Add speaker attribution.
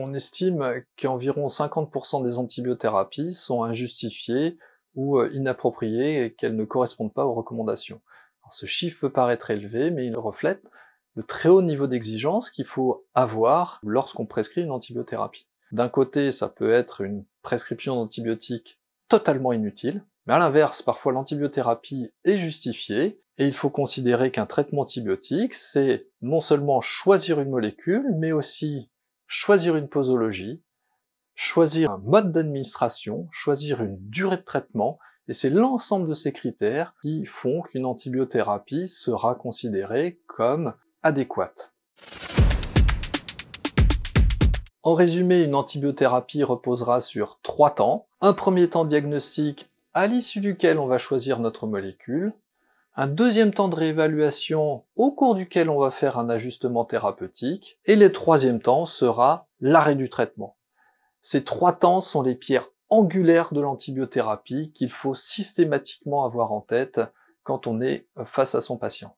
Speaker 1: on estime qu'environ 50% des antibiothérapies sont injustifiées ou euh, inappropriées et qu'elles ne correspondent pas aux recommandations. ce chiffre peut paraître élevé, mais il reflète le très haut niveau d'exigence qu'il faut avoir lorsqu'on prescrit une antibiothérapie. D'un côté, ça peut être une prescription d'antibiotiques totalement inutile, mais à l'inverse, parfois l'antibiothérapie est justifiée, et il faut considérer qu'un traitement antibiotique, c'est non seulement choisir une molécule, mais aussi choisir une posologie, choisir un mode d'administration, choisir une durée de traitement, et c'est l'ensemble de ces critères qui font qu'une antibiothérapie sera considérée comme adéquate. En résumé, une antibiothérapie reposera sur trois temps. Un premier temps diagnostique, à l'issue duquel on va choisir notre molécule un deuxième temps de réévaluation au cours duquel on va faire un ajustement thérapeutique, et le troisième temps sera l'arrêt du traitement. Ces trois temps sont les pierres angulaires de l'antibiothérapie qu'il faut systématiquement avoir en tête quand on est face à son patient.